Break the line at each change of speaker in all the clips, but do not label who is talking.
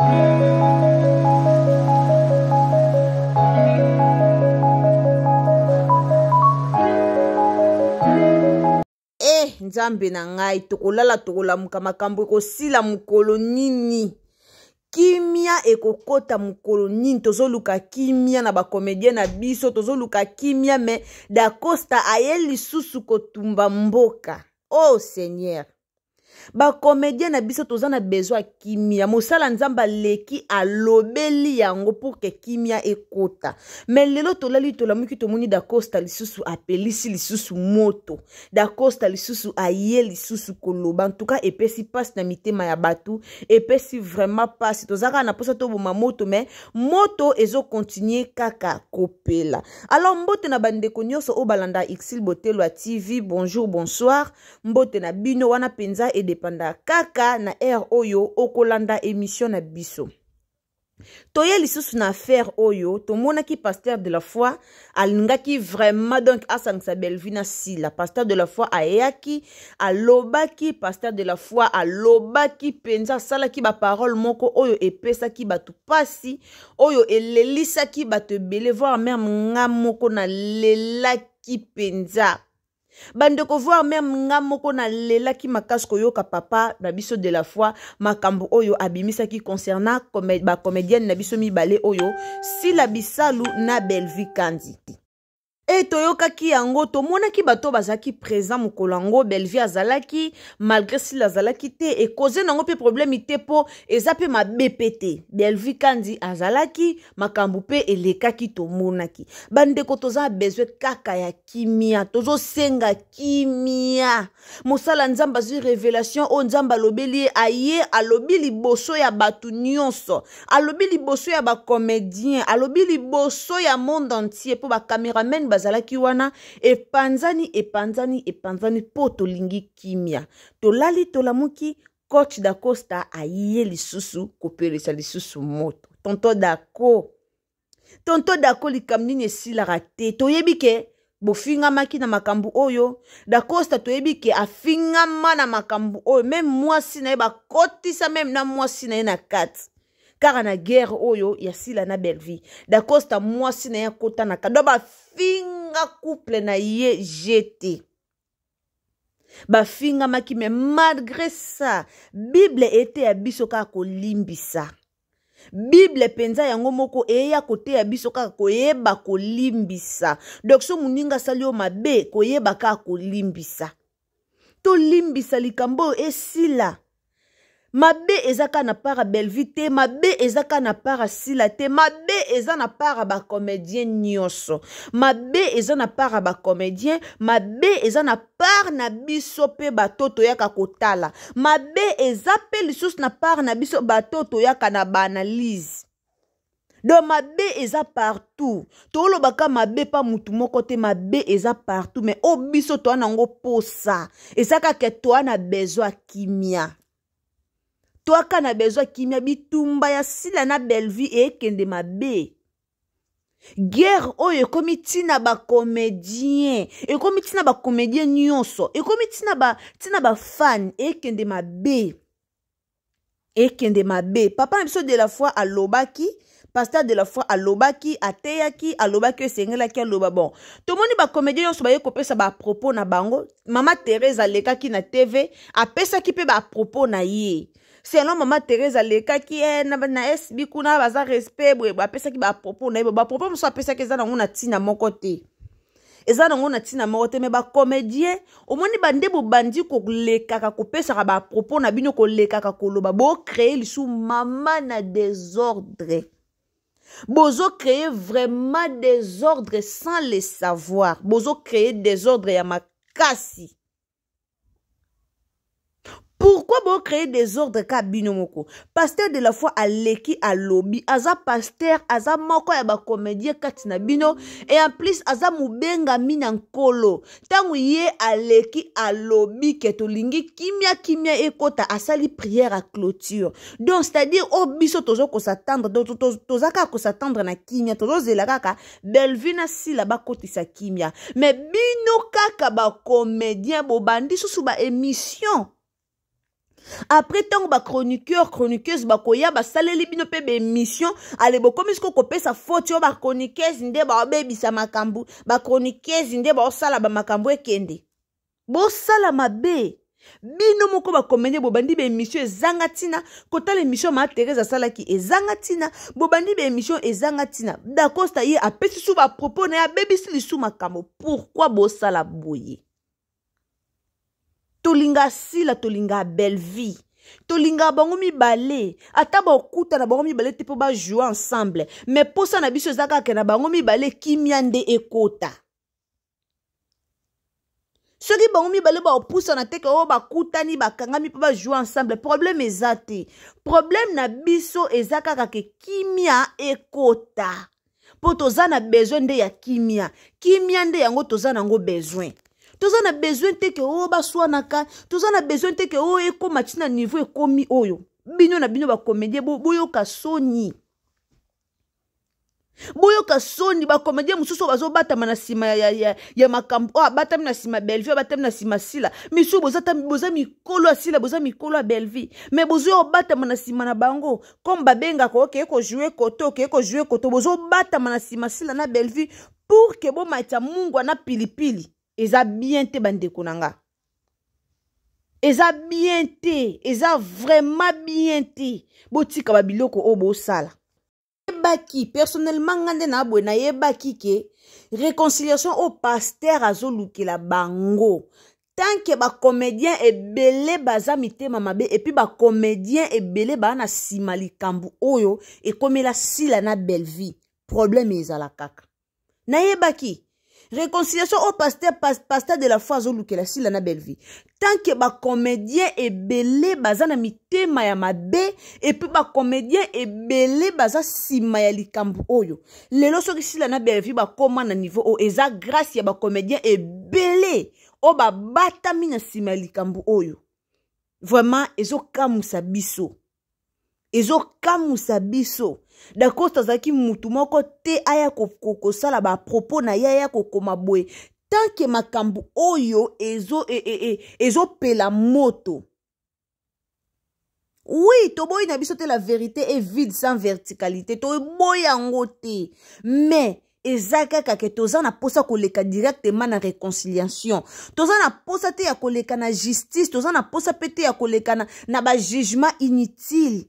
e nzambe na ngai tokolala tokolamuka makambo ekosila mokolo nini kimia ekokɔta mokolo nini tozoluka kimia na bakomedie na biso tozoluka kimia me dakosta aye lisusu kotumba mboka o oh, seigneur bakomédien na biso toza na besoin ya kimia mosala nzambe aleki alobeli yango mpo ke kimia ekota me lelo tolali tolamuki tomoni dakosta lisusu apelisi lisusu moto dakosta lisusu aye lisusu koloba ntuka epesi mpasi na mitema ya bato epesi vraiment mpasi toza kaka na mposa toboma moto me moto ezokontinue kaka kopela alors mbote na bandeko nyonso oyo balanda exil botelo ya tv bonjour bonsoir mbote na bino wana mpenza edepanda kaka na aire oyo okolanda emission na biso toye lisusu na affaire oyo tomonaki pasteur de la foi alingaki vraiment donc asangisa belvi na sila pasteur de la foi ayaki alobaki pasteur de la foi alobaki mpenza asalaki baparole moko oyo epesaki bato mpasi oyo elelisaki bato ebele voir meme nga moko nalelaki mpenza bandeko voir meme nga moko nalelaki makasi koyoka papa na biso de la fois makambo oyo abimisaki concernant bacomédienne na biso mibale oyo sila bisalu na belvi kandi e toyokaki yango tomonaki bato oyo bazalaki présent mokolo yango belvie azalaki malgré sili azalaki te ekoze nango mpe probleme te mpo eza mpe mabepe te belvie kandi azalaki makambo mpe elekaki tomonaki bandeko toza bezwi kaka ya kimia tozosenga kimia mosala nzambe azwi révélation oyo nzambe alobeli ye aye alobi liboso ya bato nyonso alobi liboso ya bacomédien alobi liboso ya monde entier mpo bacameramen bazalaki wana epanzani epanzani epanzani mpo tolingi kimia tolali tolamuki coach dacosta aye lisusu kopelisa lisusu moto tonto dako tonto dako likambo nini esilaka te toyebi ke bofingamaki na makambo oyo dacosta toyebi ke afingama na makambo oyo meme mwasi na ye bakotisa meme na mwasi na ye na kati kaka na guerre oyo ya sila na belleville dacosta mwasi na ye akota na kado bafinga couple na ye gt bafingamaki me malgré ça bible ete ya biso kaka kolimbisa bible mpenza yango moko eya koteya biso kaka koyeba kolimbisa donk so moninga asali yo mabe koyeba kaka kolimbisa tolimbisa likambo oyo esila mabe eza kaka na part ya belvi te mabe eza kaka na part ya sila te mabe eza na part ya bacomédien nyonso mabe eza na part ya bacomédien mabe eza na part na biso mpe bato toyaka kotala mabe eza mpe lisusu na part na biso bato toyaka na baanalyse don mabe eza partout tolobaka mabe mpa motu moko te mabe eza partout me oyo biso toya nango mposa eza kaka toya na bezwi ya kimia toaka na bezwa kimia bitumba ya sila na bellevue ekende mabe guerre oyo oh, ekomi ntina bacomédien ekomi ntina bacomédien nyonso ekomi ntina ba, ntina bafan ekende mabe ekende mabe papa na biso de la fois alobaki pasteur de la foi alobaki ateyaki alobaki esengelaki aloba bon tomoni bacomédien nyonso baye kopesa bapropos na bango mama therese alekaki na tv apesaki mpe bapropos na ye selon mama therese alekaki ye eh, na sb kuna baza respect boye bapesaki bapropo na ye bapropo mosusu apesaki eza nango na ntina moko te eza nango na ntina moko te me bacomédien omoni bande bobandi kolekaka kopesaka bapropo na bino kolekaka koloba bocreye lisu mama na désordre bozocreye vraiment désordre sans le savoir bozocreye désordre ya makasi pourquoi bocréer désordre ka bino moko paster de la foi aleki alobi aza paster aza moko ya bacomédien kati na bino e en plus aza mobengami na nkolo ntango ye aleki alobi ke tolingi kimia-kimia ekɔta asali prière ya clôture donc c'est-à-dire oyo oh, biso tozokosatendre toza kaka kosatendre na kimia tozozela kaka belvi na sila bakotisa kimia me bino kaka bacomédien bobandi susu baémission apres ntango bachroniqueur chroniqueuse bakoya basaleli bino mpe bémission ale bokomi siko kopesa foti oyo bachroniqueuse nde baobebisa makambo bachroniqueuse nde baosala bamakambo ekende bosala mabe bino moko bakomende bobandi baémission ezanga ntina kotala émission ma terese asalaki ezanga ntina bobandi baémission ezanga ntina dacosta ye apesi su bapropos na ye abebisi lisu makambo pourkui bosala boye tolinga sila tolinga belle vie tolingaka bango mibale ata bokutana bango mibale te mpo bajue ensemble me mposa na biso eza kaka na bango mibale kimia nde ekota soki bango mibale baopusana te ke oyo bakutani bakangami mpo bajue ensemble probleme eza te probleme na biso eza kaka ke kimia ekota mpo toza na besoin nde ya kimia kimia nde yango toza nango besoin toza na besoin te ke oyo baswanaka toza na besoin te ke oyo ekóma ntina niveau ekómi oyo bino na bino bakomédien boyoka soni boyoka soni bakomédien mosusu oyo bazobatama na nsima ya, ya, ya makambo oyo ah, abatami na nsima bellevie abatami na nsima sila misusu boza mikolo ya sila boza mikolo ya bellevie me bozoya kobatama na nsima na bango comme babengaka okeye kozue koto okeye kozue koto bozobatama na nsima sila na bellevie pour ke bomatya mungwa na pilipili eza bien te bandeko na nga eza bien te eza vraiment bien te botika babiloko oyo bosala nayebaki personnellement nga nde naboye nayebaki ke réconciliation oyo paster azolukela bango tanke bacomédien ebele baza mitema mabe epui bacomédien ebele baa na nsima likambo oyo ekomela sila na bellevie probleme ezala kaka nayebaki réconciliation oyo oh, paster paster de la foi azolukela sila na belle vie tanke bacomédien ebele baza na mitema ya mabe epui bacomédien ebele baza nsima ya likambo oyo lelo soki sila na belle vie bakóma na niveau oyo eza grâce ya bacomédien ebele oyo babatami na nsima ya likambo oyo vraiment ezokamwisa biso ezokamwisa biso dacoste azalaki mutu moko te aya kosala bapropos na ye aya kokoma boye tanke makambo oyo ezopela e, e, e ezo moto oui toboyi na biso te la vérité e vide sans verticalité toboyi yango te mais eza kaka ke toza na mposa koleka directement na réconciliation toza na mposa te ya koleka na justice toza na mposa mpe te ya koleka na, na bajugement inutile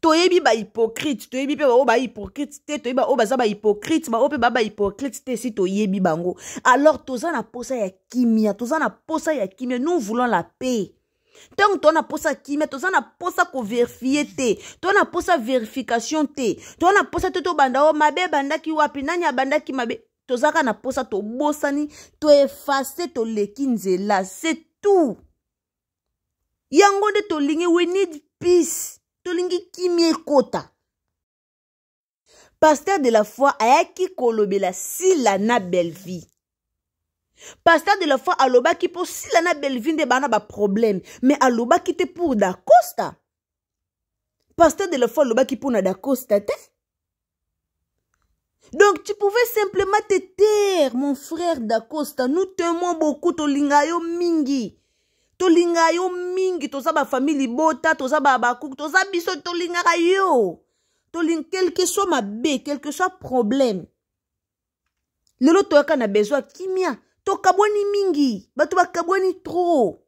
toyebi bahypocrite toyebi mpe baoyo bahypocrite te toyebi baoyo baza bahypocrite baoyo mpe baa bahypocrite te si toyebi bango alors toza na posa ya kimia toza na posa ya kimia nous voulons la paix ntango toza na posa kimia toza na posa koverifie te toza na posa verification te toza na posa te tobanda o oh, mabe ebandaki wapi nani abandaki mabe toza kaka na posa tobosani toefase toleki nzela se tout yango nde tolingi we need peace tolingi kimia ekota paster de la foi ayaki kolobela sila na bellevie paster de la foi alobaki mpo sila na bellevie nde baa na baproblème me alobaki te pour dacosta paster de la foi alobaki mpo na dacosta te donc tu pouvais simplement te taire mon frère dacosta nous témoin beaucoup tolinga yo mingi tolingaka yo mingi toza bafamile libota toza babakuku toza biso tolingaka yo tolingi quelque soit mabe quelque soit problème lelo toyaka na besoin ya kimia tokabwani mingi bato bakabwani trop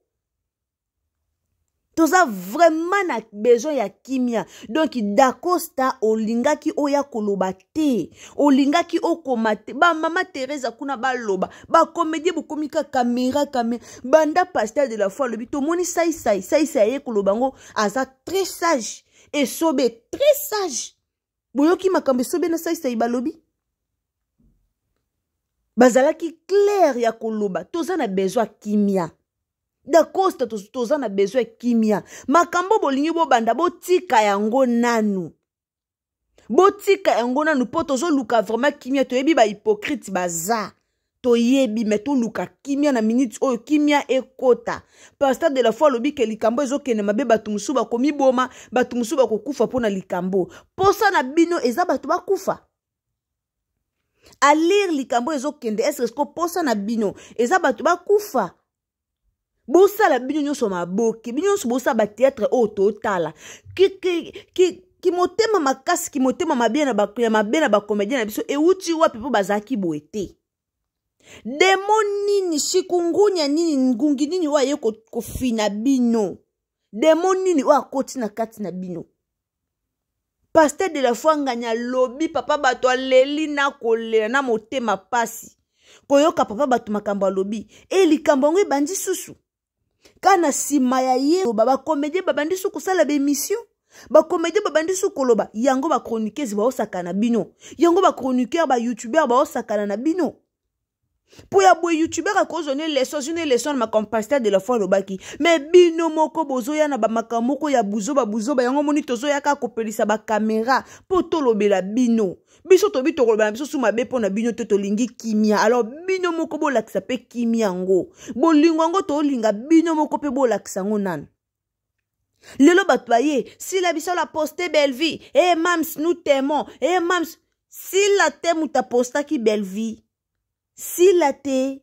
toza vraiment na besoin ya kimia donk dakosta olingaki oya koloba te olingaki okoma te bamama teresa kuna baloba bakomedie bokomi ka kamera kamera banda pasteur de la foi alobi tomoni saisai saisai aye koloba yango aza très sage esobe très sage boyoki makambo esobe na saisai balobi bazalaki claire ya koloba toza na besoin ya kimia dacause te toza na besoin ya kimia makambo bolingi bobanda botika yango nanu botika yango nanu mpo tozoluka vraimen kimia toyebi bahypokrite baza toyebi me toluka kimia na miniti oyo kimia ekota paster de la foi alobi ke likambo ezokende mabe bato mosusu bakomiboma bato mosusu bakokufa mpo na likambo mposa na bino eza bato bakufa alire likambo ezokende eske ko mposa na bino eza bato bakufa bosala bino nyonso maboke bino nyonso bosala bateatre oyo totala kimotema makasi kimotema mabe ya mabe na bakomédien na biso ewuti wapi mpo bazalaki boye te demo nini sikungunya nini ngungi nini oyo aye kofina bino demo nini oyo akoti na kati na bino paster de la foi ngani alobi papa bato aleli na kolela na motema pasi koyoka papa bato makambo alobi e likambo yango ebandi susu ka na nsima ya ye loba bakomedie babandi so kosala bemission bakomedie babandi so koloba yango bachroniqueuse baosakana na bino yango bachroniqueur bayoutubeur baosakana na bino mpo ya boye youtubeur akozwa ne leson so ne leson na makompasiter de la foi alobaki me bino moko bozoya na bamakambo moko ya buzoba buzoba yango moni tozoyaka kopelisa bakamera mpo tolobela bino biso tobi tokolobela biso su mabe mpo na bino te tolingi kimia alors bino moko bolakisa mpe kimia yango bolingo yango tolinga bino moko mpe bolakisa yango nanu lelo bato baye sila biso la poste belvi e eh, mams nous temon e eh, mams sila te moto apostaki belvi sila te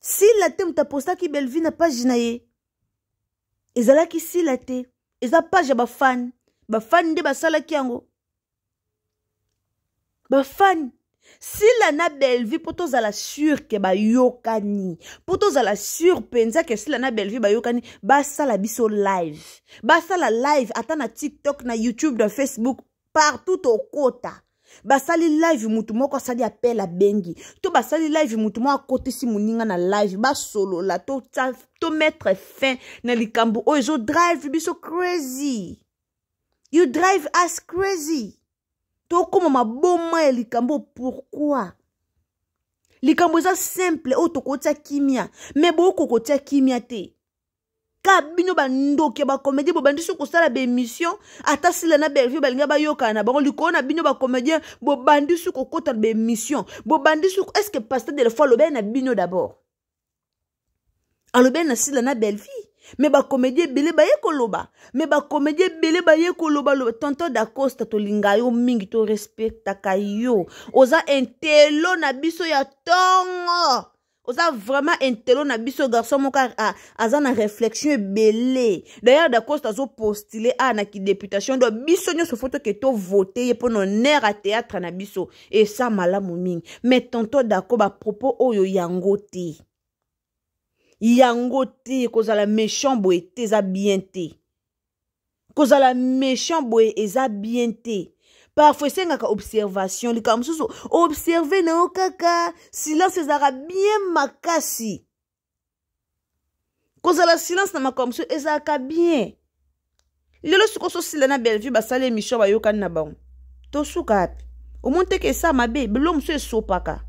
sila te moto apostaki belvi na page na ye ezalaki sila te eza page ya bafani bafani nde basalaki yango bafani sila na belvi mpo tozala sur ke bayokani mpo tozala sur mpenza ke sila na belvi bayokani basala biso live basala live ata na tiktok na youtube na facebook partout tokota basali live motu moko asali apele abengi to basali live motu moko akotisi moninga na live basolola to, to mettre fin na likambo oyo oh, ezodrive biso crazy you drive us crazy tokóma maboma ya likambo pourkui likambo eza simple oyo oh, tokotia kimia me boko kotia kimia te kaka bino bandoke bacomédien bobandisi kosala bémission ata sila na bervie balingi bayokana na bango likolo na bino bacomédien bobandisi kokota na bémission bobandisi est ce que pasteur de lefoi alobai na bino d'abord alobai na sila na belvie me bakomédie ebele baye koloba me bakomédie ebele baye koloba loba tonton dacosta tolinga yo mingi torespectaka yo oza intelo na biso ya ntongo oza vraiment intelo na biso garçon moko aza na réflexion ebele d'ailleurs dacoste azopostule aa ah, na kideputation do biso nyonso fo toke tovote ye mpo na honeur ya théâtre na biso esa malamu mingi mais tonto dako bapropos oyo yango te yango te kozala méchant boye te eza bien te kozala méchant boye eza bien te parfois esengaka observation likambo mosusu observe na yo kaka silence ezalaka bien makasi kozala silence na makambo mosusu ezalaka bien lelo sikoyo sosila na bellevue basala émission bayokani na bango tosuka api omoni teke esa mabe bilo mosusu esopaka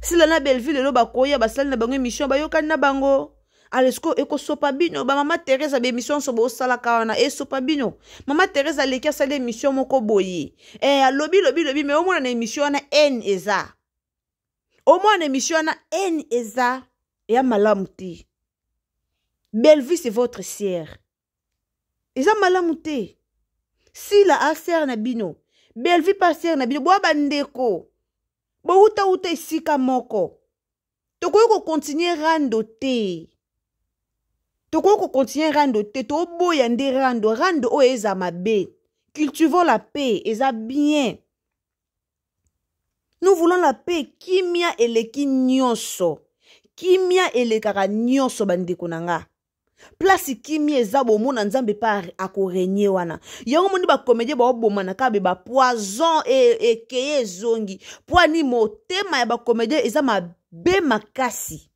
sila na bellevue lelo bakoya basali na bango émission bayokani na bango alesco ekosopa bino bamama terese bemission nyonso bosalaka wana esopa bino mama terese aleki asala emission moko boye e, alobi lobi lobi me omona na emission wana n eza omona na emission wana n eza eya malamu te belvis e votre siere eza malamu te sila asiere na bino belvi mpe asiere na bino boya bandeko bowutawuta esika moko tokoki kokontinue rando te tokoki kokontinue rando te toboya nde rando rando oyo eza mabe cultivons la paix eza bien nous voulons la paix kimia eleki nyonso kimia elekaka nyonso bandeko na nga place kimia eza bomona nzambe mpe akorenye wana yango moni bakomedie baobomana kaka be bapoison e, ekeye e, ezongi mpo ani motema ya bakomedie eza mabe makasi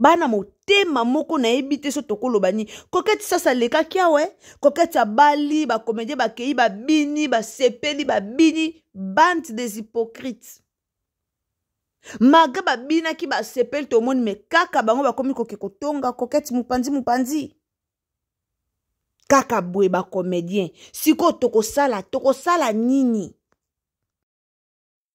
bana motema moko nayebi te so tokoloba nini koketi sasa lekaki awe eh? koketi abali bakomedie bakei babini basepeli babini bante des hypocrites malgre babinaki basepeli tomoni me kaka bango bakomi koke kotonga koketi mopanzi mopanzi kaka boye bacomédien sikoyo tokosala tokosala nini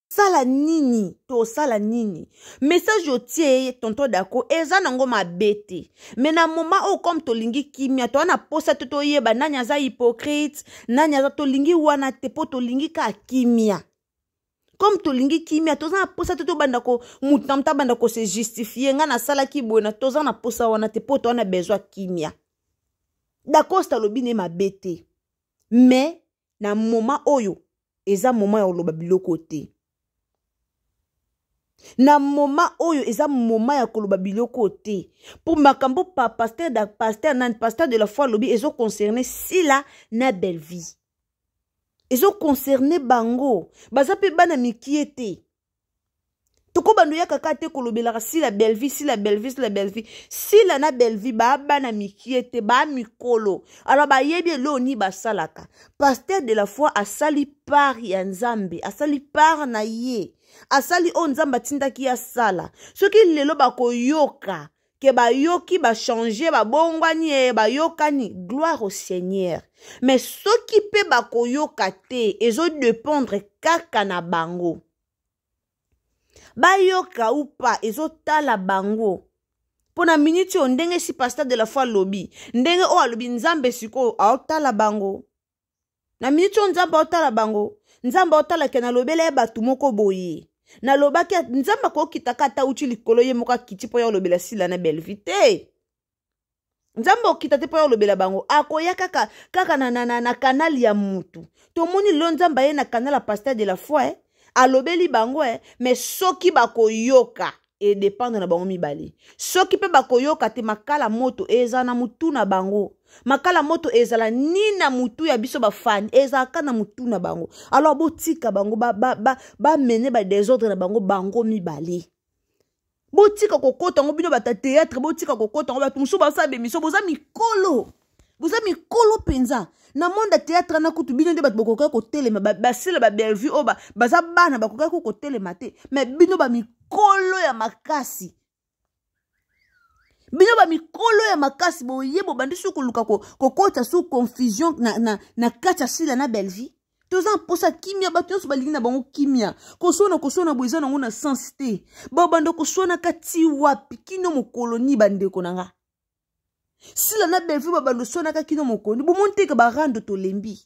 sala nini tosala nini message otie ye tonton dako eza nango mabe te me na moma oyo comme tolingi kimia toa na posa te toyeba nani aza hypocrite nani aza tolingi wana te mpo tolingi ka kimia comme tolingi kimia toza na posa te tobanda ko motu na moto abanda kose justifie ngai nasalaki boye na toza na posa wana te mpo toa na besoin kimia dakosta alobi ne mabe te me na moma oyo eza moma ya koloba biloko te na moma oyo eza moma ya koloba biloko te mpo makambo pa paster da paster na paster de la foi alobi ezoconcerne sila na bellevie ezoconcerne bango baza mpe bana mikie te tokobanda oya kaka te kolobelaka sila belvi sila belvi sila belvi sila na belvi baabana mikie te baa mikolo alors bayebi eloo nini basalaka paster de la foi asali part ya nzambe asali part na ye asali oyo nzambe atindaki asala soki lelo bakoyoka ke bayoki bachange babongwani e bayokani gloire au seigneur me soki mpe bakoyoka te ezodependre kaka na bango bayoka upa ezotala bango mpo na miniti oyo ndenge si paster de la foi alobi ndenge oyo alobi nzambe sikoyo aotala bango na miniti oyo nzambe aotala bango nzambe otalaki nalobela ye bato moko boye nalobaki nzambe akokitaka ata uti likolo ye moko akiti mpo ya olobela sila na belvi te nzambe okita te mpo ya olobela bango akoya kaka kaka na, na, na, na kanale ya mutu tomoni lelo nzambe aye na kanale ya pasteur de la foi eh? alobeli bango eh? me soki bakoyoka edependre na bango mibale soki mpe bakoyoka te makala moto eza na motu na bango makala moto ezala nini na motu ya biso bafani ezalaka na motu na bango alors botika bango bamene ba, ba, ba badesordre na bango bango mibale botika kokota yango bino bata théâtre botika kokota yango bato mosusu basala bemission boza mikolo boza mikolo mpenza na monde ya théâtre wana kutu bino nde bato bakokaki kotelema basila babellevu oyo baza bana bakokaki kokotelema te me bino bamikolo ya makasi bino bamikolo ya makasi boye bobandi so koluka kokɔta so confusion na, na, na kati ya sila na belvie toza mposa kimia bato nyonso balingi na bango kimia koswana koswana boye eza nango na sens te babanda koswanaka ti wapi kino mokolo ni bandeko na nga sila na belvie babanda oswanaka kino mokolo ni bomoni teke barando tolembi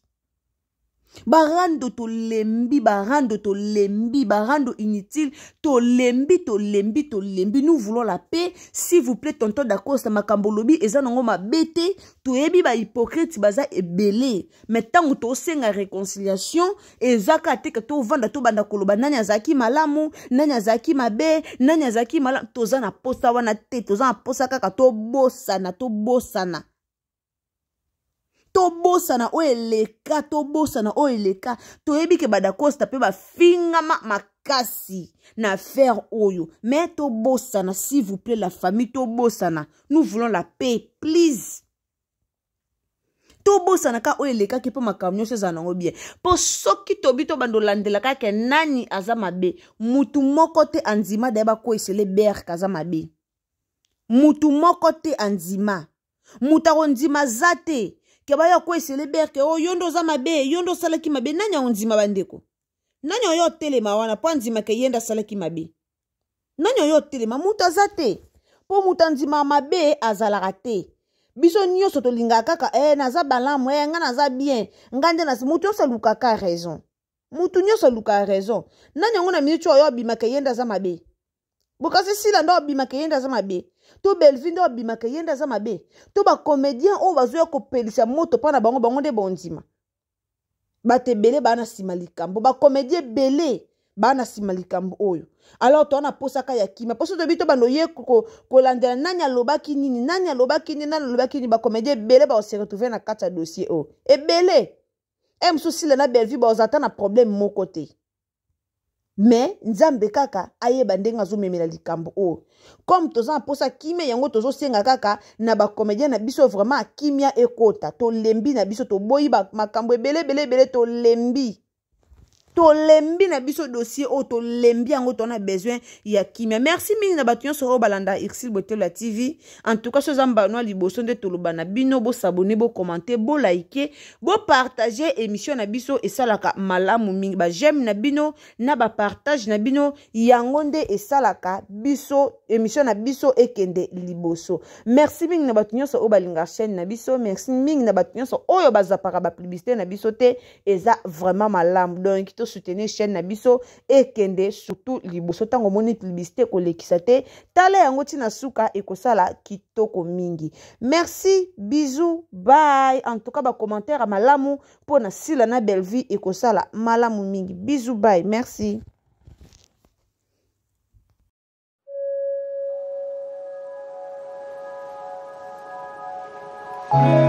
barando tolembi barando tolembi barando inutile tolembi tolembi tolembi nous voulons la paix s'il vous plaît tonton dacosta makambo olobi eza nango mabe te toyebi bahypocrite baza ebele me ntango tosenga réconciliation ezaka teke tovanda tobanda koloba nani azalaki malamu nani azalaki mabe nani azalaki malamu toza na posa wana te toza na posa kaka tobosana tobosana tobosana oyo eleka tobosana oyo eleka toyebi ke badakosta mpe bafingama makasi na affaire oyo me tobosana s'il vous plaît la famille tobosana nous voulons la paix please tobosana ka oyo elekaki mpo makambo nyonso ezala nango bien mpo soki tobi tobanda olandela kaka nani aza mabe mutu moko te andima daye bakwesele berke aza mabe mutu moko te andima mutu akondima aza te ke baya koesela eberke o oh, yo nde oza mabe yo nde osalaki mabe nani yango ndima bandeko nani oyo otelema wana mpo andimaka ye nde asalaki mabe nani oyo otelema moto aza te mpo moto andima mabe azalaka te biso nyonso tolingaka kaka e eh, naza balamu e eh, ngai naza bien ngai nde moto nyonso alukaka raison motu nyonso aluka raison nani yango na miniti oyo abimaka ye nde aza mabe bokasi sila nde abimaka ye nde aza mabe to belvi nde babimaka ye nde aza mabe to bacomédien oyo bazoya kopelisa moto mpo na bango bango nde bondima bato ebele baa na nsima likambo bacomédien ebele baa na nsima likambo oyo alors toa na posaka ya kima mposo toyebi to bando ye kolandela nani alobaki nini nani alobaki nini nani alobaki nini bacomédien ebele baose retrouve na kati ya dossier oyo ebele e eh, mosusu sila na belvi baoza ata na probleme moko te me nzambe kaka ayeba ndenge azomemela likambo oyo comme toza na mposa kimia yango tozosenga kaka na bacomédien na biso vraiment kimia ekota tolembi na biso toboyi makambo ebele ebele ebele tolembi tolembi na biso dossier oyo tolembi ton a besoin ya kimia merci mingi na bato so balanda irsil botelo la tv en tout cas so oza mbano ya liboso bo s'abonner na bino bo liker bo partager émission na biso esalaka malamu mingi j'aime na bino na partage na bino yango nde esalaka biso émission na biso ekende liboso merci mingi na bato so obalinga chen chaîne na biso merci mingi na bato so oyo bazapaka publicité na biso te eza vraiment malamu donc tosutene chaîne na biso ekende surtout liboso ntango omoni publicité kolekisa te tala yango ntina suka ekosala kitoko mingi merci bizu bay entouka bacommentaire ya malamu mpo na sila na bellevie ekosala malamu mingi bizu bay merci thank you